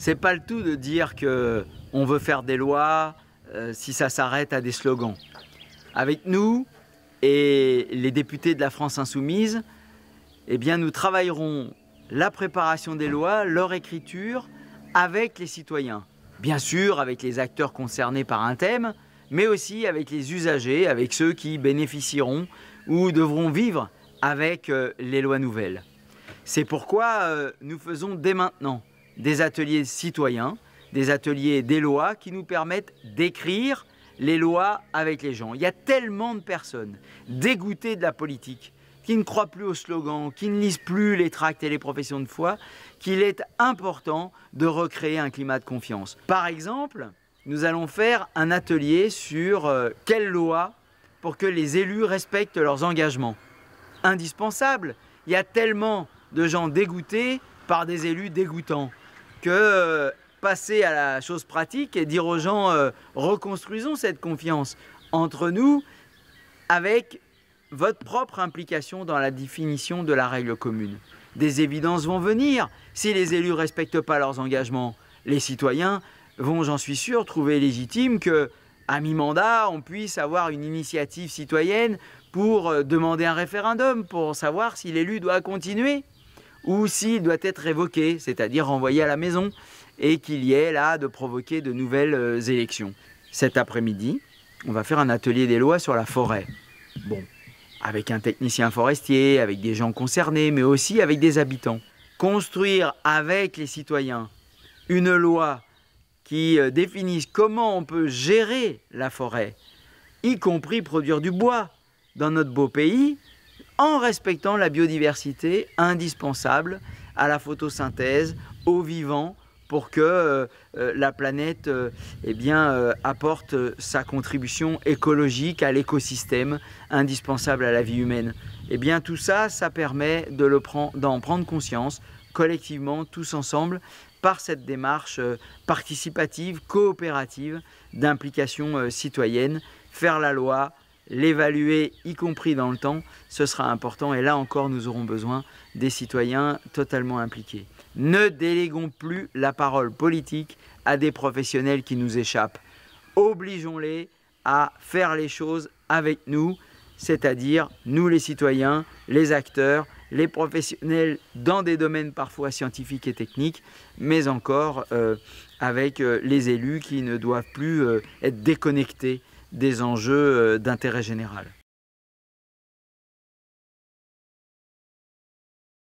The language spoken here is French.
c'est pas le tout de dire que on veut faire des lois euh, si ça s'arrête à des slogans. Avec nous et les députés de la France insoumise, eh bien nous travaillerons la préparation des lois, leur écriture avec les citoyens. Bien sûr avec les acteurs concernés par un thème, mais aussi avec les usagers, avec ceux qui bénéficieront ou devront vivre avec euh, les lois nouvelles. C'est pourquoi euh, nous faisons dès maintenant des ateliers citoyens, des ateliers des lois qui nous permettent d'écrire les lois avec les gens. Il y a tellement de personnes dégoûtées de la politique qui ne croient plus aux slogans, qui ne lisent plus les tracts et les professions de foi, qu'il est important de recréer un climat de confiance. Par exemple, nous allons faire un atelier sur euh, quelle loi pour que les élus respectent leurs engagements. Indispensable, il y a tellement de gens dégoûtés par des élus dégoûtants que euh, passer à la chose pratique et dire aux gens euh, reconstruisons cette confiance entre nous avec votre propre implication dans la définition de la règle commune. Des évidences vont venir si les élus ne respectent pas leurs engagements. Les citoyens vont, j'en suis sûr, trouver légitime que, à mi-mandat, on puisse avoir une initiative citoyenne pour euh, demander un référendum, pour savoir si l'élu doit continuer ou s'il doit être révoqué, c'est-à-dire renvoyé à la maison, et qu'il y ait là de provoquer de nouvelles euh, élections. Cet après-midi, on va faire un atelier des lois sur la forêt. Bon, avec un technicien forestier, avec des gens concernés, mais aussi avec des habitants. Construire avec les citoyens une loi qui euh, définisse comment on peut gérer la forêt, y compris produire du bois. Dans notre beau pays, en respectant la biodiversité indispensable à la photosynthèse, aux vivants, pour que euh, euh, la planète euh, eh bien, apporte sa contribution écologique à l'écosystème indispensable à la vie humaine. et eh bien tout ça, ça permet d'en le prendre, prendre conscience collectivement, tous ensemble, par cette démarche participative, coopérative, d'implication citoyenne, faire la loi, l'évaluer, y compris dans le temps, ce sera important. Et là encore, nous aurons besoin des citoyens totalement impliqués. Ne déléguons plus la parole politique à des professionnels qui nous échappent. Obligeons-les à faire les choses avec nous, c'est-à-dire nous les citoyens, les acteurs, les professionnels dans des domaines parfois scientifiques et techniques, mais encore euh, avec euh, les élus qui ne doivent plus euh, être déconnectés des enjeux euh, d'intérêt général.